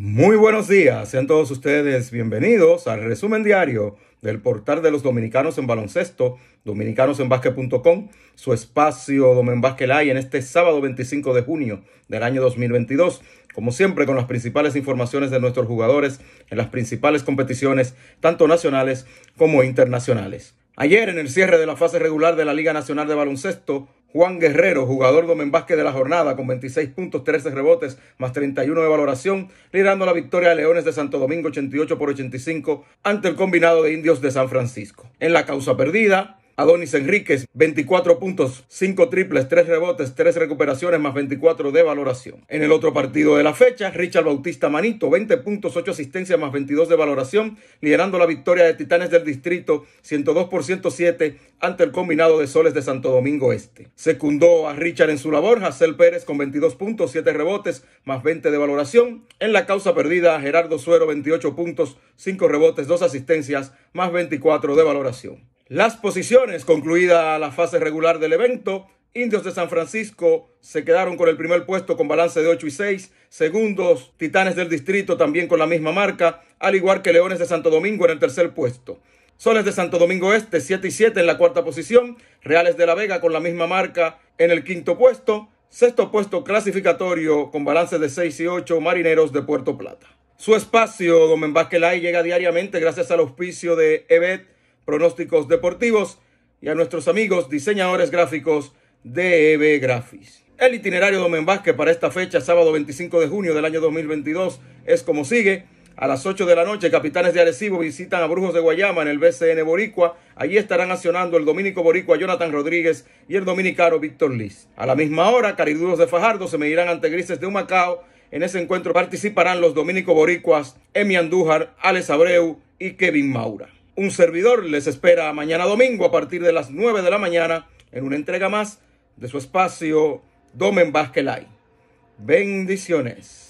Muy buenos días, sean todos ustedes bienvenidos al resumen diario del portal de los dominicanos en baloncesto, dominicanosenbasque.com, su espacio Domen Live en este sábado 25 de junio del año 2022. Como siempre, con las principales informaciones de nuestros jugadores en las principales competiciones, tanto nacionales como internacionales. Ayer, en el cierre de la fase regular de la Liga Nacional de Baloncesto, Juan Guerrero, jugador Domen Vázquez de la jornada, con 26 puntos, 13 rebotes, más 31 de valoración, liderando la victoria de Leones de Santo Domingo 88 por 85 ante el combinado de indios de San Francisco. En la causa perdida, Adonis Enríquez, 24 puntos, 5 triples, 3 rebotes, 3 recuperaciones más 24 de valoración. En el otro partido de la fecha, Richard Bautista Manito, 20 puntos, 8 asistencias más 22 de valoración, liderando la victoria de Titanes del Distrito, 102 por 107 ante el combinado de Soles de Santo Domingo Este. Secundó a Richard en su labor, Jacel Pérez con 22 puntos, 7 rebotes más 20 de valoración. En la causa perdida, Gerardo Suero, 28 puntos, 5 rebotes, 2 asistencias más 24 de valoración. Las posiciones, concluida la fase regular del evento, Indios de San Francisco se quedaron con el primer puesto con balance de 8 y 6, segundos Titanes del Distrito también con la misma marca, al igual que Leones de Santo Domingo en el tercer puesto. Soles de Santo Domingo Este 7 y 7 en la cuarta posición, Reales de la Vega con la misma marca en el quinto puesto, sexto puesto clasificatorio con balance de 6 y 8, Marineros de Puerto Plata. Su espacio, Gómez Vázquez llega diariamente gracias al auspicio de EBET, pronósticos deportivos y a nuestros amigos diseñadores gráficos de EB Graphics. El itinerario de Vázquez para esta fecha, sábado 25 de junio del año 2022, es como sigue. A las 8 de la noche, capitanes de Arecibo visitan a Brujos de Guayama en el BCN Boricua. Allí estarán accionando el dominico boricua Jonathan Rodríguez y el dominicano Víctor Liz. A la misma hora, Cariduros de Fajardo se medirán ante Grises de Humacao. En ese encuentro participarán los dominico boricuas Emi Andújar, Alex Abreu y Kevin Maura. Un servidor les espera mañana domingo a partir de las 9 de la mañana en una entrega más de su espacio Domen Basquelay. Bendiciones.